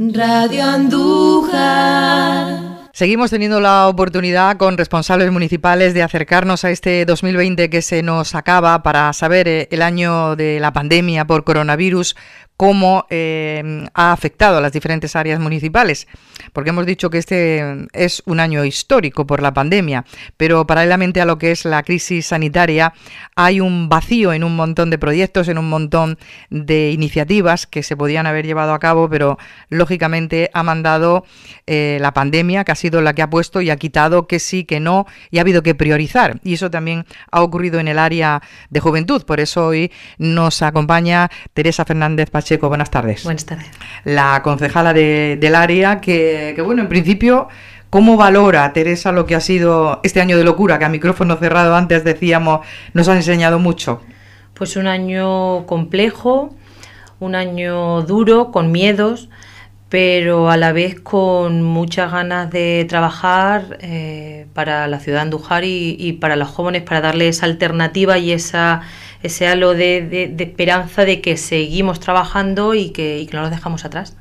Radio Andújar. Seguimos teniendo la oportunidad con responsables municipales de acercarnos a este 2020 que se nos acaba para saber eh, el año de la pandemia por coronavirus, cómo eh, ha afectado a las diferentes áreas municipales, porque hemos dicho que este mm, es un año histórico por la pandemia, pero paralelamente a lo que es la crisis sanitaria, hay un vacío en un montón de proyectos, en un montón de iniciativas que se podían haber llevado a cabo, pero lógicamente ha mandado eh, la pandemia, que ha sido la que ha puesto y ha quitado que sí, que no, y ha habido que priorizar. Y eso también ha ocurrido en el área de juventud. Por eso hoy nos acompaña Teresa Fernández Pacheco Pacheco, buenas tardes. Buenas tardes. La concejala del área, que, bueno, en principio... ¿Cómo valora Teresa lo que ha sido este año de locura que a micrófono cerrado antes decíamos nos ha enseñado mucho? Pues un año complejo, un año duro, con miedos, pero a la vez con muchas ganas de trabajar eh, para la ciudad de Andujar y, y para los jóvenes, para darles esa alternativa y esa ese halo de, de, esperanza de que seguimos trabajando y que, no nos dejamos atrás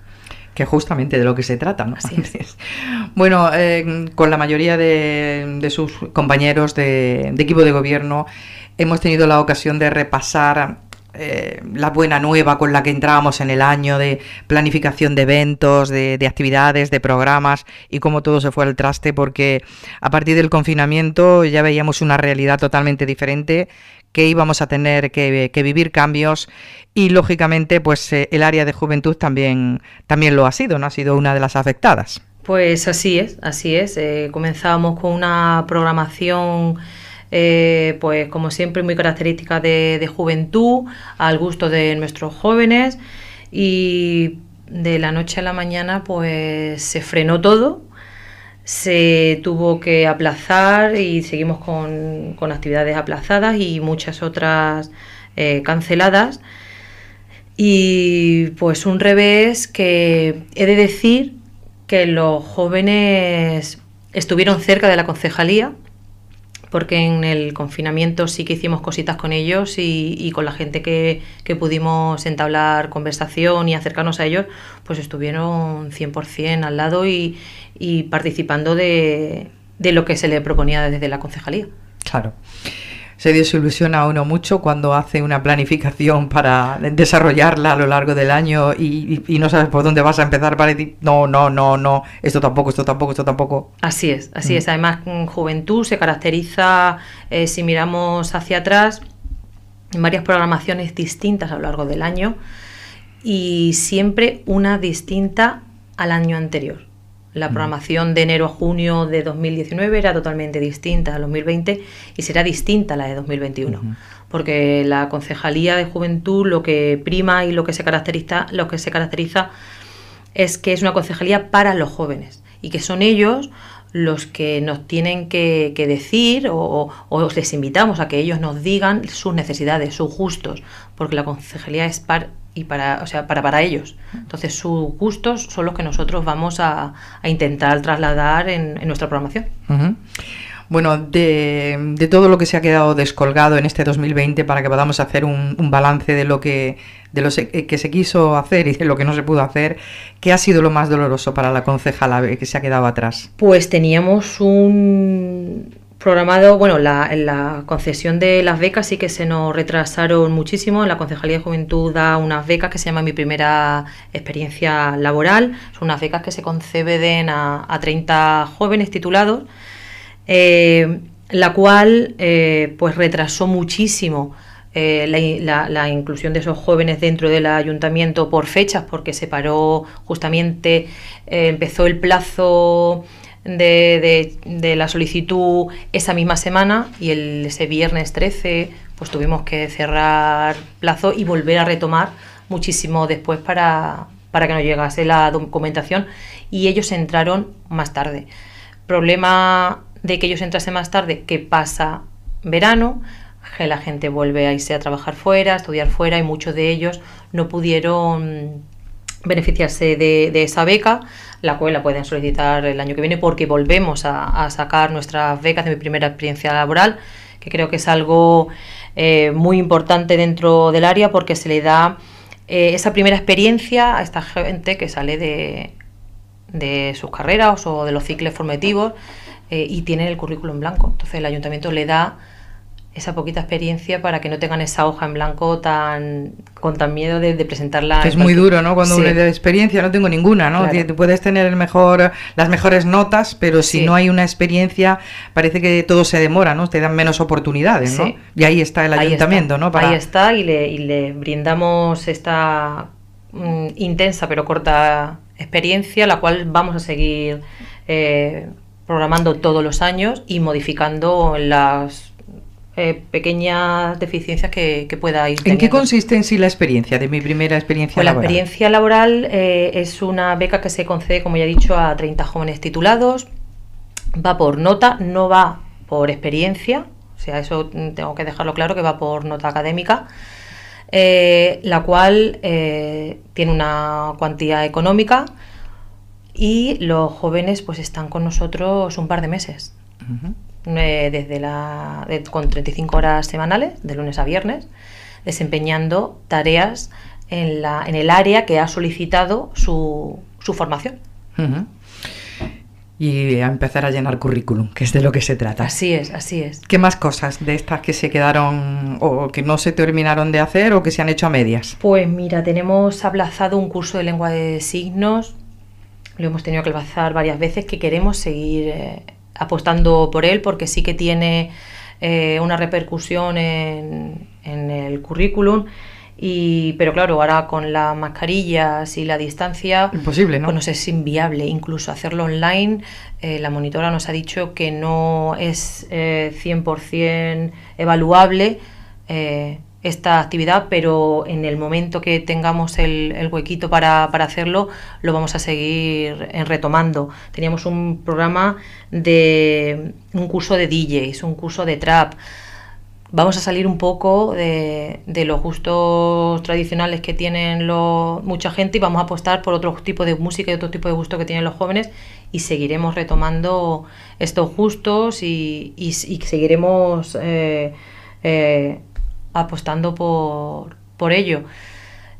que justamente de lo que se trata. ¿no? Bueno, eh, con la mayoría de, de sus compañeros de, equipo de gobierno hemos tenido la ocasión de repasar eh, la buena nueva con la que entrábamos en el año de planificación de eventos, de, de actividades, de programas y cómo todo se fue al traste porque a partir del confinamiento ya veíamos una realidad totalmente diferente que íbamos a tener que, vivir cambios y lógicamente pues eh, el área de juventud también, también lo ha sido, ¿no? Ha sido una de las afectadas. Pues así es, así es. Eh, comenzamos con una programación... Eh, pues como siempre muy característica de, de juventud, al gusto de nuestros jóvenes y de la noche a la mañana pues se frenó todo se tuvo que aplazar y seguimos con, actividades aplazadas y muchas otras eh, canceladas. Y pues un revés que he de decir que los jóvenes estuvieron cerca de la concejalía, porque en el confinamiento sí que hicimos cositas con ellos y, con la gente que, pudimos entablar conversación y acercarnos a ellos, pues estuvieron 100% al lado y, participando de, de, lo que se le proponía desde la concejalía. Claro se desilusiona uno mucho cuando hace una planificación para desarrollarla a lo largo del año y, no sabes por dónde vas a empezar para decir, no, no, no, no, esto tampoco, esto tampoco, esto tampoco. Así es, así mm. es. Además, mm, juventud se caracteriza, eh, si miramos hacia atrás, en varias programaciones distintas a lo largo del año y siempre una distinta al año anterior. La programación de enero a junio de 2019 era totalmente distinta a 2020 y será distinta a la de 2021. Porque la concejalía de juventud lo que prima y lo que se caracteriza, lo que se caracteriza es que es una concejalía para los jóvenes y que son ellos los que nos tienen que, decir o, les invitamos a que ellos nos digan sus necesidades, sus gustos, porque la concejalía es y para, o sea, para, para ellos. Entonces sus gustos son los que nosotros vamos a, intentar trasladar en, nuestra programación bueno, de, todo lo que se ha quedado descolgado en este 2020 para que podamos hacer un, balance de lo eh, que se, quiso hacer y de lo que no se pudo hacer, ¿qué ha sido lo más doloroso para la concejal que se ha quedado atrás? Pues teníamos un programado, bueno, la, concesión de las becas sí que se nos retrasaron muchísimo. La Concejalía de Juventud da unas becas que se llama Mi Primera Experiencia Laboral. Son unas becas que se conceden a, a 30 jóvenes titulados eh, la cual eh, pues retrasó muchísimo eh, la, inclusión de esos jóvenes dentro del ayuntamiento por fechas, porque se paró justamente, empezó el plazo de, la solicitud esa misma semana y el, ese viernes 13 pues tuvimos que cerrar plazo y volver a retomar muchísimo después para, para que nos llegase la documentación y ellos entraron más tarde. Problema de que ellos entrasen más tarde, que pasa verano, que la gente vuelve a irse a trabajar fuera, a estudiar fuera y muchos de ellos no pudieron beneficiarse de, esa beca, la cual la pueden solicitar el año que viene porque volvemos a, sacar nuestras becas de mi primera experiencia laboral, que creo que es algo eh, muy importante dentro del área porque se le da eh, esa primera experiencia a esta gente que sale de, de sus carreras o de los ciclos formativos eh, y tienen el currículum blanco. Entonces el ayuntamiento le da esa poquita experiencia para que no tengan esa hoja en blanco tan con tan miedo de, presentarla. es muy duro, ¿no? Cuando le da experiencia no tengo ninguna, ¿no? puedes tener el mejor, las mejores notas, pero si no hay una experiencia, parece que todo se demora, ¿no? Te dan menos oportunidades, ¿no? Y ahí está el ayuntamiento, ¿no? Ahí está y le, brindamos esta mm, intensa pero corta experiencia, la cual vamos a seguir. Eh, programando todos los años y modificando las eh, pequeñas deficiencias que, que pueda ir. ¿En qué consiste en sí la experiencia de mi primera experiencia pues laboral? La experiencia laboral eh, es una beca que se concede, como ya he dicho, a 30 jóvenes titulados. Va por nota, no va por experiencia. O sea, eso tengo que dejarlo claro que va por nota académica. Eh, la cual tiene una cuantía económica y los jóvenes pues están con nosotros un par de meses. Eh, desde la, con 35 horas semanales, de lunes a viernes, desempeñando tareas en, la, en el área que ha solicitado su, su formación. Y a empezar a llenar currículum, que es de lo que se trata. Así es, así es. ¿Qué más cosas de estas que se quedaron o que no se terminaron de hacer o que se han hecho a medias? Pues mira, tenemos aplazado un curso de lengua de signos lo hemos tenido que bazar varias veces, que queremos seguir eh, apostando por él porque sí que tiene eh, una repercusión en, el currículum. Y, pero claro, ahora con las mascarillas y la distancia, imposible, ¿no? Pues es inviable. Incluso hacerlo online, eh, la monitora nos ha dicho que no es 100% evaluable esta actividad, pero en el momento que tengamos el, huequito para, hacerlo, lo vamos a seguir eh, retomando. Teníamos un programa de un curso de DJs, un curso de trap. Vamos a salir un poco de, los gustos tradicionales que tienen mucha gente y vamos a apostar por otro tipo de música y otro tipo de gusto que tienen los jóvenes y seguiremos retomando estos gustos y, seguiremos eh, eh, apostando por, por ello.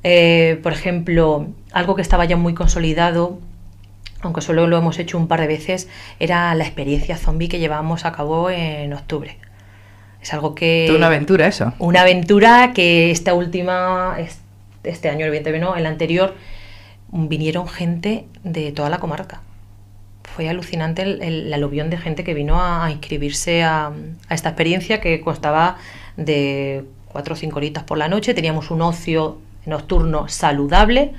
Eh, por ejemplo, algo que estaba ya muy consolidado, aunque solo lo hemos hecho un par de veces, era la experiencia zombie que llevamos a cabo en octubre. Es algo que... Una aventura eso. Una aventura que esta última, este año evidentemente no, el anterior, vinieron gente de toda la comarca. Fue alucinante el, aluvión de gente que vino a, inscribirse a, a esta experiencia que constaba de cuatro o cinco horitas por la noche, teníamos un ocio nocturno saludable,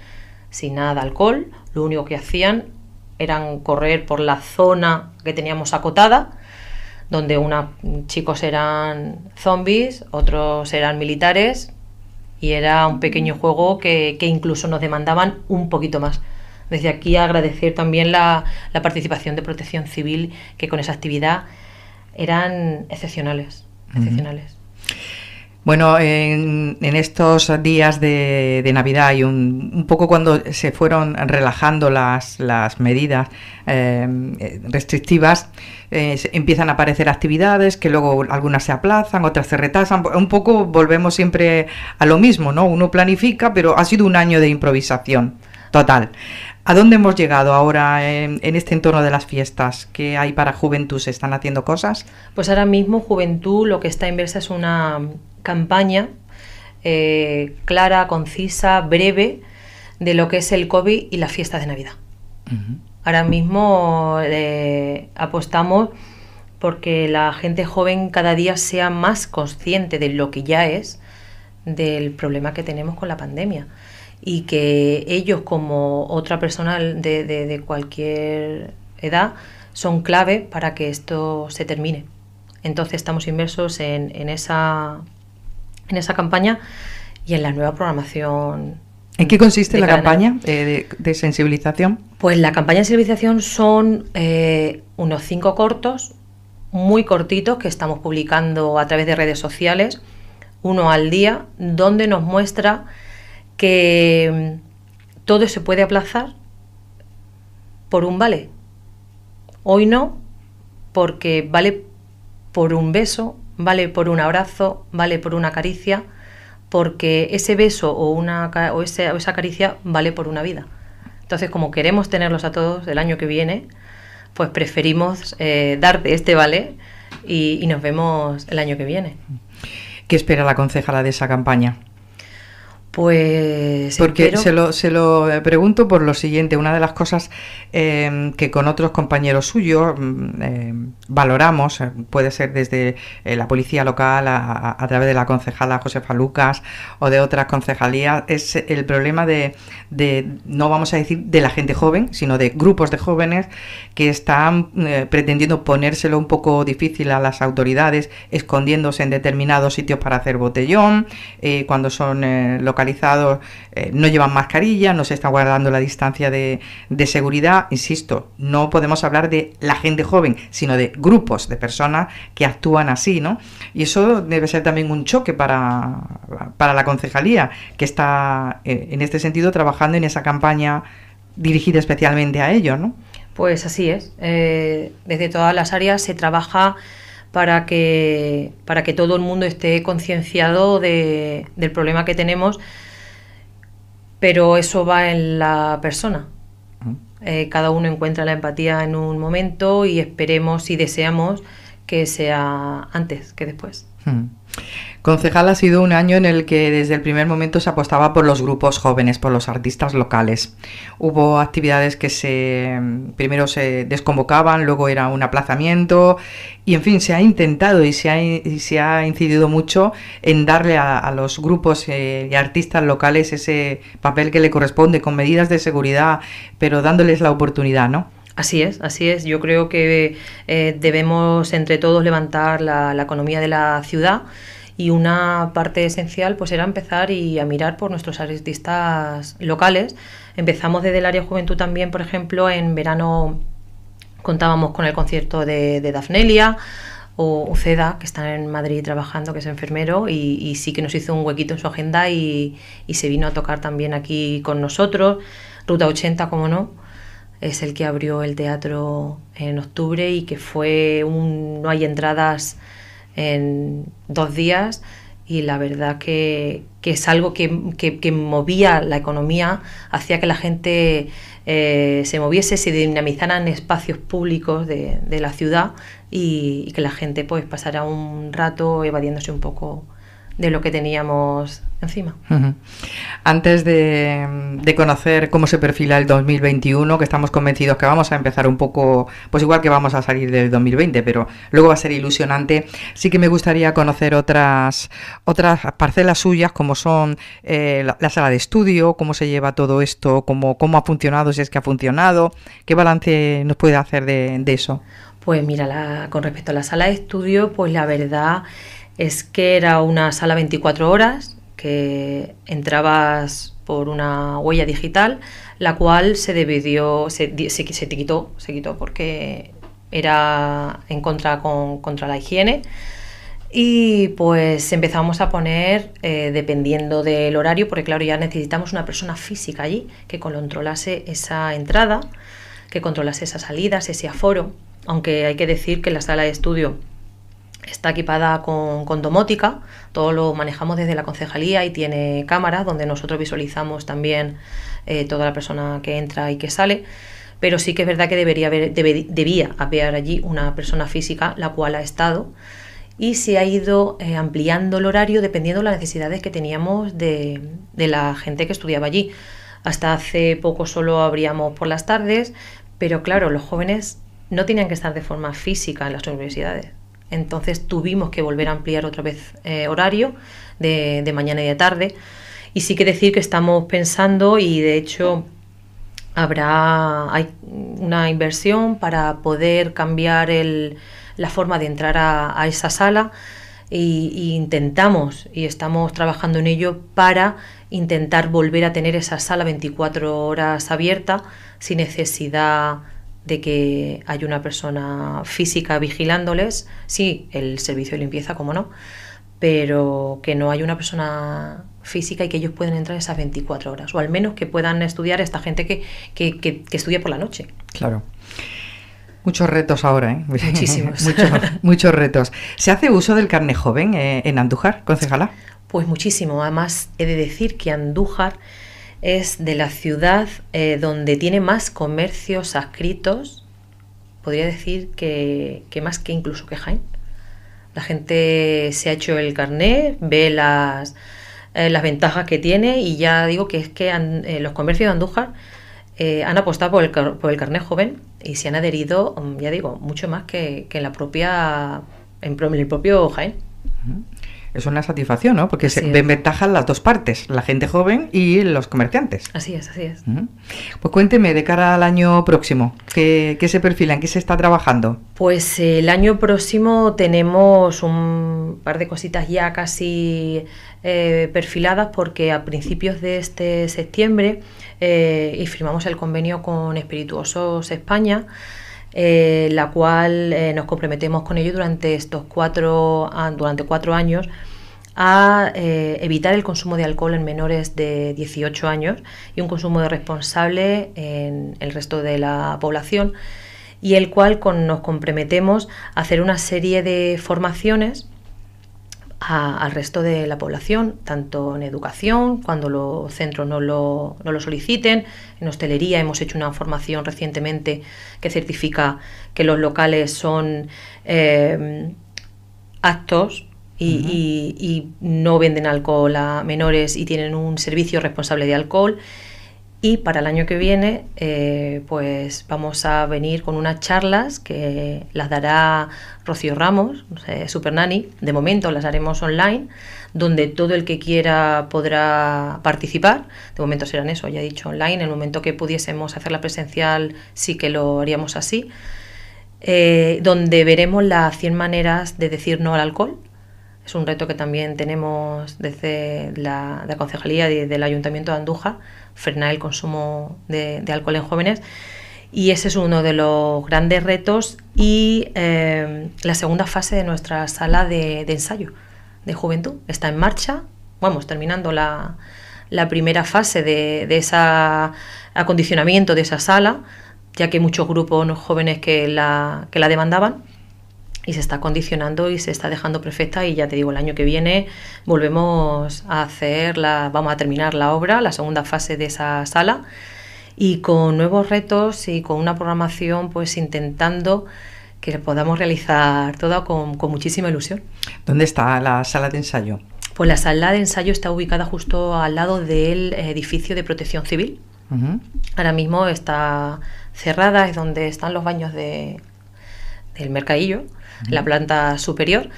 sin nada de alcohol, lo único que hacían eran correr por la zona que teníamos acotada, donde unos chicos eran zombies, otros eran militares, y era un pequeño juego que, incluso nos demandaban un poquito más. Desde aquí agradecer también la, participación de Protección Civil, que con esa actividad eran excepcionales, excepcionales. Bueno, en, estos días de, Navidad y un, poco cuando se fueron relajando las, medidas eh, restrictivas, eh, empiezan a aparecer actividades que luego algunas se aplazan, otras se retasan. Un poco volvemos siempre a lo mismo, ¿no? Uno planifica, pero ha sido un año de improvisación. Total. ¿A dónde hemos llegado ahora en, este entorno de las fiestas? ¿Qué hay para juventud? ¿Se están haciendo cosas? Pues ahora mismo juventud lo que está inversa es una campaña eh, clara, concisa, breve de lo que es el COVID y las fiestas de Navidad. Ahora mismo eh, apostamos porque la gente joven cada día sea más consciente de lo que ya es, del problema que tenemos con la pandemia y que ellos como otra persona de, de, cualquier edad son clave para que esto se termine. Entonces estamos inmersos en, esa, en esa campaña y en la nueva programación. ¿En qué consiste la campaña de, sensibilización? Pues la campaña de sensibilización son eh, unos cinco cortos, muy cortitos, que estamos publicando a través de redes sociales, uno al día, donde nos muestra que mm, todo se puede aplazar por un vale. Hoy no, porque vale por un beso, vale por un abrazo, vale por una caricia, porque ese beso o, una, o, esa caricia vale por una vida. Entonces, como queremos tenerlos a todos el año que viene, pues preferimos eh, darte este vale y, y nos vemos el año que viene. ¿Qué espera la concejala de esa campaña? Pues. Porque se, lo, se lo pregunto por lo siguiente: una de las cosas em, que con otros compañeros suyos mm, em, valoramos, eh, puede ser desde eh, la policía local a, través de la concejala Josefa Lucas o de otras concejalías, es el problema de, de, no vamos a decir de la gente joven, sino de grupos de jóvenes que están eh, pretendiendo ponérselo un poco difícil a las autoridades, escondiéndose en determinados sitios para hacer botellón, cuando son los localizados eh, no llevan mascarilla, no se está guardando la distancia de, seguridad. Insisto, no podemos hablar de la gente joven, sino de grupos de personas que actúan así, ¿no? Y eso debe ser también un choque para, la concejalía, que está eh, en este sentido trabajando en esa campaña dirigida especialmente a ellos, Pues así es. Eh, desde todas las áreas se trabaja para que, todo el mundo esté concienciado de, del problema que tenemos, pero eso va en la persona. Eh, cada uno encuentra la empatía en un momento y esperemos y deseamos que sea antes que después. Concejal ha sido un año en el que desde el primer momento se apostaba por los grupos jóvenes, por los artistas locales. Hubo actividades que se primero se desconvocaban, luego era un aplazamiento y en fin, se ha intentado y se ha, incidido mucho en darle a, los grupos eh, y artistas locales ese papel que le corresponde con medidas de seguridad, pero dándoles la oportunidad, ¿no? Así es, así es. Yo creo que eh, debemos entre todos levantar la, economía de la ciudad y una parte esencial pues era empezar y a mirar por nuestros artistas locales. Empezamos desde el área juventud también, por ejemplo, en verano contábamos con el concierto de, de Dafnelia o, Ceda, que está en Madrid trabajando, que es enfermero, y, sí que nos hizo un huequito en su agenda y, y se vino a tocar también aquí con nosotros, Ruta 80, como no es el que abrió el teatro en octubre y que fue un no hay entradas en dos días y la verdad que, es algo que, movía la economía, hacía que la gente eh, se moviese, se dinamizaran espacios públicos de, la ciudad y, que la gente pues pasara un rato evadiéndose un poco de lo que teníamos encima. Antes de, conocer cómo se perfila el 2021, que estamos convencidos que vamos a empezar un poco, pues igual que vamos a salir del 2020, pero luego va a ser ilusionante, sí que me gustaría conocer otras, otras parcelas suyas, como son eh, la, sala de estudio, cómo se lleva todo esto, cómo, cómo ha funcionado, si es que ha funcionado, qué balance nos puede hacer de, eso. Pues mira, con respecto a la sala de estudio, pues la verdad es que era una sala 24 horas, que entrabas por una huella digital, la cual se dividió, se, se, quitó, se quitó porque era en contra con, contra la higiene. Y pues empezamos a poner, eh, dependiendo del horario, porque claro, ya necesitamos una persona física allí que controlase esa entrada, que controlase esas salidas, ese aforo. Aunque hay que decir que la sala de estudio Está equipada con, domótica, todo lo manejamos desde la concejalía y tiene cámaras donde nosotros visualizamos también eh, toda la persona que entra y que sale. Pero sí que es verdad que debería haber, debía haber allí una persona física la cual ha estado y se ha ido eh, ampliando el horario dependiendo de las necesidades que teníamos de, de la gente que estudiaba allí. Hasta hace poco solo abríamos por las tardes, pero claro, los jóvenes no tenían que estar de forma física en las universidades. Entonces tuvimos que volver a ampliar otra vez eh, horario de, mañana y de tarde. Y sí que decir que estamos pensando y de hecho habrá hay una inversión para poder cambiar la forma de entrar a, esa sala intentamos y estamos trabajando en ello para intentar volver a tener esa sala 24 horas abierta sin necesidad de que hay una persona física vigilándoles, sí, el servicio de limpieza, como no, pero que no hay una persona física y que ellos pueden entrar esas 24 horas, o al menos que puedan estudiar esta gente que, que, estudia por la noche. Claro. Muchos retos ahora, ¿eh? Muchísimos. muchos, retos. ¿Se hace uso del carne joven eh, en Andújar, concejala? Pues muchísimo. Además, he de decir que Andújar es de la ciudad eh, donde tiene más comercios adscritos, podría decir que, más que incluso que Jaén. La gente se ha hecho el carnet, ve las, eh, las ventajas que tiene y ya digo que es que eh, los comercios de Andújar han apostado por el, carnet joven y se han adherido, mm, ya digo, mucho más que, en la propia en, el propio Jaén es una satisfacción, ¿no? Porque se ven ventajas las dos partes, la gente joven y los comerciantes. Así es, así es. Pues cuénteme, de cara al año próximo, ¿qué, se perfila, en qué se está trabajando? Pues el año próximo tenemos un par de cositas ya casi eh, perfiladas porque a principios de este septiembre eh, y firmamos el convenio con Espirituosos España. Eh, la cual eh, nos comprometemos con ello durante estos cuatro, durante cuatro años a eh, evitar el consumo de alcohol en menores de 18 años y un consumo de responsable en el resto de la población y el cual con, nos comprometemos a hacer una serie de formaciones al resto de la población, tanto en educación, cuando los centros no lo, no lo soliciten, en hostelería hemos hecho una formación recientemente que certifica que los locales son eh, em, actos y, y, no venden alcohol a menores y tienen un servicio responsable de alcohol. Y para el año que viene, eh, pues vamos a venir con unas charlas que las dará Rocío Ramos, eh, Super De momento las haremos online, donde todo el que quiera podrá participar. De momento serán eso, ya he dicho online. En el momento que pudiésemos hacer la presencial, sí que lo haríamos así. Eh, donde veremos las 100 maneras de decir no al alcohol. Es un reto que también tenemos desde la, concejalía del Ayuntamiento de Andújar frenar el consumo de, alcohol en jóvenes. Y ese es uno de los grandes retos y eh, la segunda fase de nuestra sala de, ensayo de juventud. Está en marcha, vamos, terminando la, primera fase de, ese acondicionamiento de esa sala, ya que muchos grupos jóvenes que la, que la demandaban y se está condicionando y se está dejando perfecta y ya te digo, el año que viene volvemos a hacer la, vamos a terminar la obra, la segunda fase de esa sala y con nuevos retos y con una programación pues intentando que podamos realizar todo con, muchísima ilusión. ¿Dónde está la sala de ensayo? Pues la sala de ensayo está ubicada justo al lado del edificio de protección civil. Ahora mismo está cerrada, es donde están los baños de, del mercadillo la planta superior.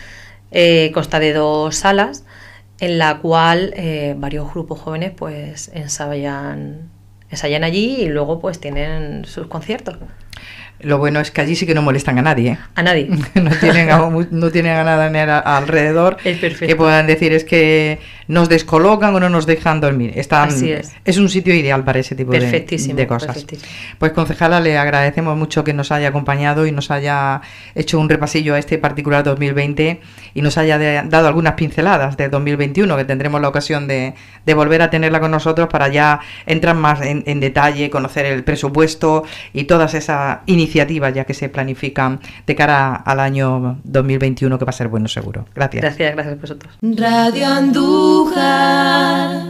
Eh, consta de dos salas en la cual eh, varios grupos jóvenes pues ensayan, ensayan allí y luego pues tienen sus conciertos. Lo bueno es que allí sí que no molestan a nadie. A nadie. no, tienen a, no nada alrededor que puedan decir es que nos descolocan o no nos dejan dormir. Están, Así es. un sitio ideal para ese tipo de, cosas. Perfectísimo. Pues concejala, le agradecemos mucho que nos haya acompañado y nos haya hecho un repasillo a este particular 2020 y nos haya dado algunas pinceladas de 2021, que tendremos la ocasión de, volver a tenerla con nosotros para ya entrar más en, en detalle, conocer el presupuesto y todas esas iniciativas ya que se planifican de cara al año 2021 que va a ser bueno seguro. Gracias. Gracias, gracias a vosotros. Radio Andú Tuhan.